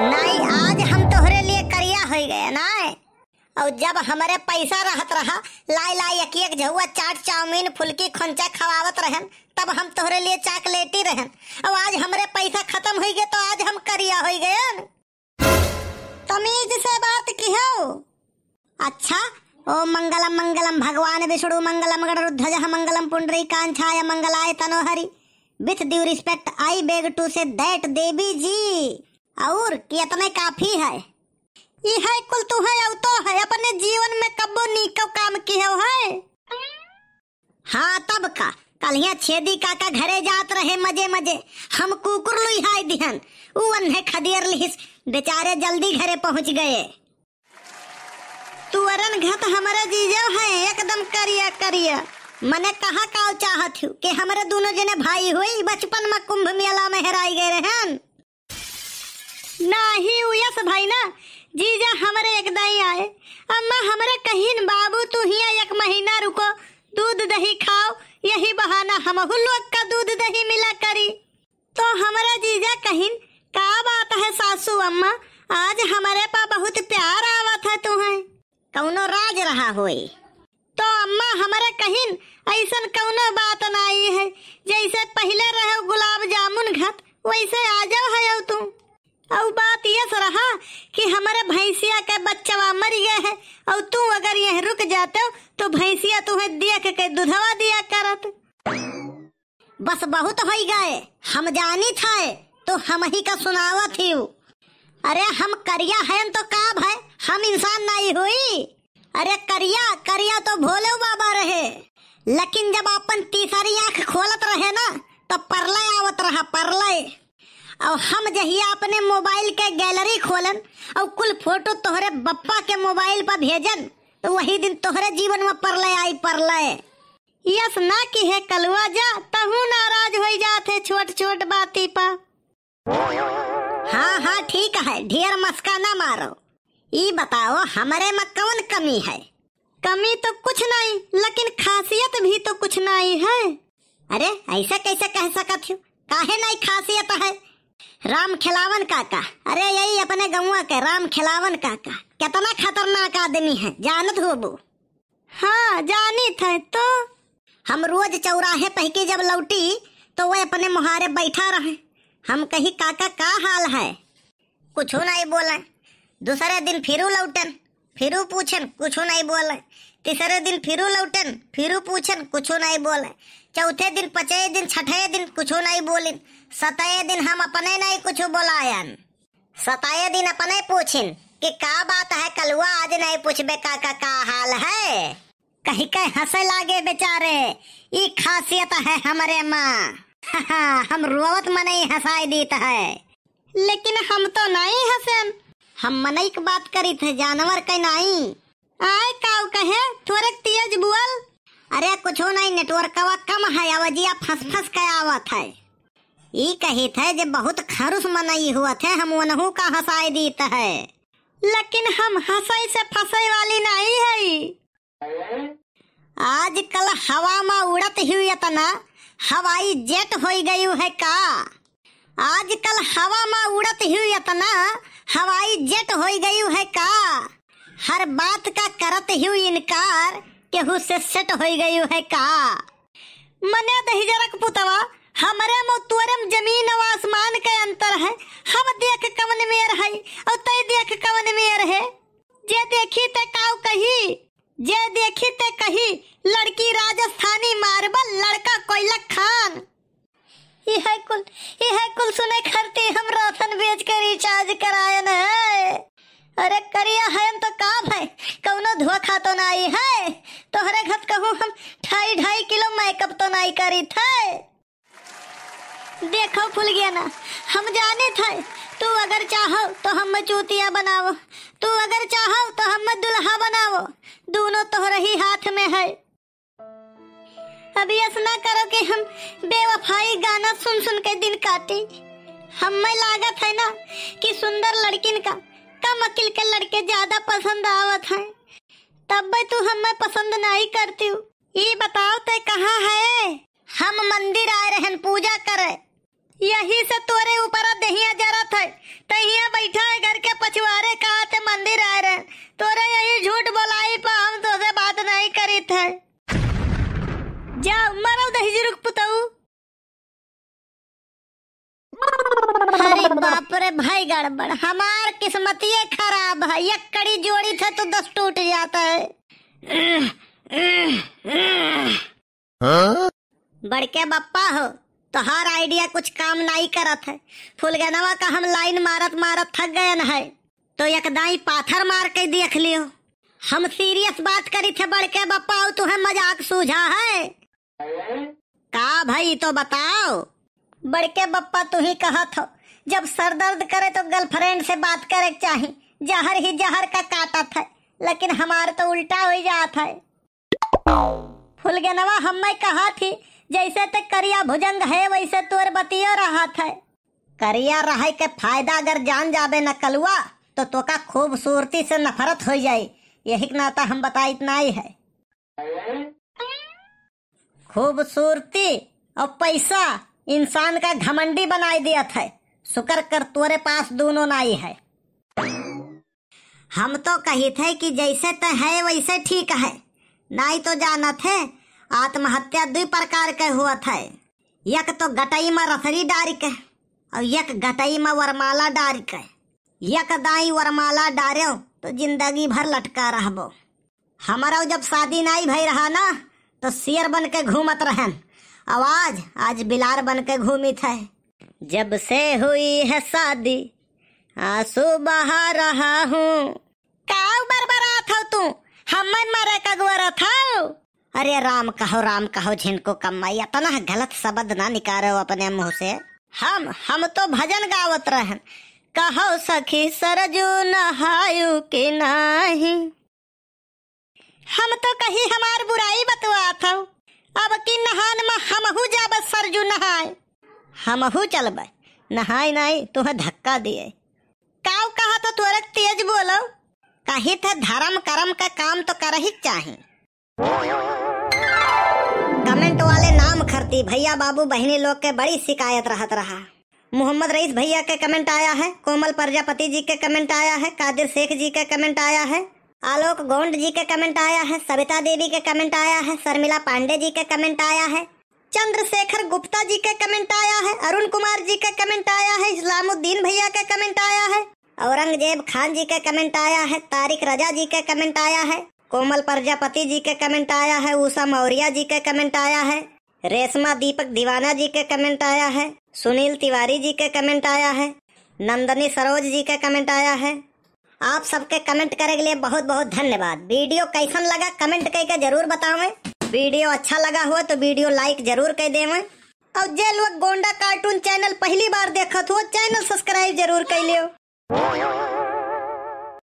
नहीं आज हम तोहरे लिए करिया हो गए ना और जब हमारे पैसा रहत रहा लाई लाई एक एक झुआ चाट चाउमीन फुलकी खोंचा खवावत रहन तब हम तोहरे लिए चॉकलेट ही रहन और आज हमारे पैसा खत्म हो गए तो आज हम करिया हो गए तमीज से बात की हो अच्छा ओ मंगलम मंगलम भगवान विष्णु मंगलम गणरुध्वज मंगलम पुंडरी कांछाय मंगलाय तनोहरी with due respect I beg to say that Devi ji और कितने काफी है ये है कुल तू है और तो है अपने जीवन में कब्बो नीको काम की हो है हाँ तब का कलिया छेदी काका घरे जात रहे मजे मजे हम कुकुर लुई हाय दिहन ऊ अन्हे खदियर लिहिस बेचारे जल्दी घरे पहुंच गए तू अरन घत हमारे जीजव है एकदम करिया करिया मने कहा काव चाहत हूँ कि हमारे दोनों जने भाई हुई बचपन में कुंभ मेला में हराई गए रहन नाही उयस भाई ना जीजा हमारे एकदाई आए अम्मा हमारे कहिन बाबू तू ही एक महीना रुको दूध दही खाओ यही बहाना हम लोग का दूध दही मिला करी तो हमारा जीजा कहिन का बात है सासू अम्मा आज हमारे पा बहुत प्यार आवा था तुम्हें कौनो राज रहा होए तो अम्मा हमारा कहीन ऐसा कौनो बात ना आई है जैसे पहले रहो गुलाब जामुन घट वैसे आ जाओ है तुम और बात यस रहा कि हमारे भैंसिया का बच्चा मर गया है और तू अगर यह रुक जाते हो तो भैंसिया तुम्हें देख के दुधवा दिया करत बस बहुत हो गए हम जानी थे तो हम ही का सुनावा थी अरे हम करिया तो है तो का भाई हम इंसान नहीं हुई अरे करिया करिया तो भोले बाबा रहे लेकिन जब अपन तीसरी आंख खोलत रहे ना तो परलय आवत रहा परलय और हम जहिया अपने मोबाइल के गैलरी खोलन और कुल फोटो तोहरे बप्पा के मोबाइल पर भेजन तो वही दिन तोहरे जीवन में परलय आई परलय यस ना की है कलुआ जा तहु नाराज हो जाते छोट छोट बाती पा हाँ हाँ ठीक है ढेर मस्का ना मारो ये बताओ हमारे में कौन कमी है कमी तो कुछ नहीं लेकिन खासियत भी तो कुछ नहीं है अरे ऐसा कैसे कह सकत हूँ काहे नहीं खासियत है राम खिलावन काका अरे यही अपने गुआ के राम खिलावन काका कितना खतरनाक आदमी है जानत हो वो हाँ जानी थे तो हम रोज चौराहे पहके जब लौटी तो वह अपने मुहारे बैठा रहे हम कही काका का हाल है कुछ नहीं बोला दूसरे दिन फिरू लौटन फिरू पूछन कुछ नहीं बोला तीसरे दिन फिरू लौटन फिरू पूछन कुछो नहीं बोले चौथे दिन पचे दिन छठे दिन कुछो नहीं बोलिन सतये दिन हम अपने नहीं कुछ बोलायन सताये दिन अपने पूछिन कि का बात है कलुआ आज नहीं पूछबे का का का हाल है कहीं कहीं हंसे लागे बेचारे ये खासियत है हमारे माँ हाँ, हम रोवत मने हंसाई दीत है लेकिन हम तो नहीं हसन हम मनई की बात करी थे जानवर के नहीं आय काव कहे थोरक तेज बोल अरे कुछो नहीं नेटवर्क नेटवर्कवा कम है आवाजिया फस फस के आवत है ई कही थे जे बहुत खरुस मनाई हुआ थे हम वनहु का हसाई दीत है लेकिन हम हसाई से फसाई वाली नहीं है आजकल हवा में उड़त हुई इतना हवाई जेट हो गई है का आजकल हवा में उड़त हुई इतना हवाई जेट हो गई है का हर बात का करत ही इनकार केहू से सेट हो गई है का मने दहिजरक पुतवा हमारे तुरम जमीन और आसमान के अंतर है हम देख कवन मेर है और तय देख कवन मेर है जे देखी ते काऊ कही जे देखी ते कही लड़की राजस्थानी मार्बल लड़का कोयला खान यह कुल यह कुल सुने खरती हम रोशन बेच कर रिचार्ज कराए न अरे करिया है आई है तोहरे घर कहू हम ढाई ढाई किलो मेकअप तो नहीं करी थे देखो फूल गया ना हम जाने थे तू अगर चाहो तो हम चूतिया बनाओ तू अगर चाहो तो हम दुल्हा बनाओ दोनों तो रही हाथ में है अभी ऐसा करो कि हम बेवफाई गाना सुन सुन के दिन काटे हम में लागत है ना कि सुंदर लड़किन का कम अकिल के लड़के ज्यादा पसंद आवत है तब भी तू हमें पसंद नहीं करती हूँ ये बताओ ते कहाँ है हम मंदिर आए रहन पूजा करे यही से तोरे ऊपर दहिया जरा थे तहिया बैठा है घर के पछुआरे कहा थे मंदिर आए रहे तोरे यही झूठ बोलाई पर हम तो से बात नहीं करी थे जाओ मरो दही रुक पुताऊ बाप रे भाई गड़बड़ हमार किस्मत ये खराब है एक कड़ी जोड़ी थे तो दस टूट जाता है बड़के बप्पा हो तो हर आइडिया कुछ काम नहीं करत है गनवा का हम लाइन मारत मारत थक गए है तो एक दाई पाथर मार के देख लियो हम सीरियस बात करी थे बड़के बप्पा हो तुम्हें मजाक सूझा है का भाई तो बताओ बड़के बप्पा तू ही कहा था जब सर दर्द करे तो गर्लफ्रेंड से बात करे चाहे जहर ही जहर का काटा था लेकिन हमारे तो उल्टा हो जाता है फुलगनवा हम मैं कहा थी जैसे ते करिया भुजंग है वैसे तोर बतियो रहा था करिया रहे के फायदा अगर जान जाबे न कलुआ तो तुका खूबसूरती से नफरत हो जाए यही नाता हम बता इतना ही है खूबसूरती और पैसा इंसान का घमंडी बनाई दिया था सुकर कर तोरे पास दोनों नाई है हम तो कही थे कि जैसे तो है वैसे ठीक है नाई तो जाना थे आत्महत्या दो प्रकार के हुआ था एक तो गटई में रसरी डारिक के और एक गटई में वरमाला डारिक के एक दाई वरमाला डारे तो जिंदगी भर लटका रहो हमारा जब शादी नाई भई रहा ना तो शेर बन के घूमत रहन आवाज आज बिलार बन के घूमी थे जब से हुई है शादी आंसू बहा रहा हूँ काऊ बरबरा था तू हमन मारे का गुआरा था अरे राम कहो राम कहो झिनको कमाई अपना गलत शब्द ना हो अपने मुंह से हम हम तो भजन गावत रहन कहो सखी सरजू नहायु के नहीं हम तो कही हमार बुराई बतवा था अब की नहान में हम हु जाब सरजू नहाय हमहू चलब नहाय नहाय तुह धक्का दिए काव कहा तो तोरा तेज बोलो कही था धर्म कर्म का काम तो कर ही चाहे कमेंट वाले नाम खरती भैया बाबू बहनी लोग के बड़ी शिकायत रहत रहा मोहम्मद रईस भैया के कमेंट आया है कोमल प्रजापति जी के कमेंट आया है कादिर शेख जी के कमेंट आया है आलोक गोंड जी के कमेंट आया है सविता देवी के कमेंट आया है शर्मिला पांडे जी के कमेंट आया है चंद्रशेखर गुप्ता जी का कमेंट आया है अरुण कुमार जी का कमेंट आया है इस्लामुद्दीन भैया का कमेंट आया है औरंगजेब खान जी का कमेंट आया है तारिक रजा जी का कमेंट आया है कोमल प्रजापति जी का कमेंट आया है उषा मौर्या जी का कमेंट आया है रेशमा दीपक दीवाना जी का कमेंट आया है सुनील तिवारी जी का कमेंट आया है नंदनी सरोज जी का कमेंट आया है आप सबके कमेंट करे के लिए बहुत बहुत धन्यवाद वीडियो कैसन लगा कमेंट करके जरूर बताओ वीडियो अच्छा लगा हो तो वीडियो लाइक जरूर कर दे और जे लोग गोंडा कार्टून चैनल पहली बार देखत हो चैनल सब्सक्राइब जरूर कर लियो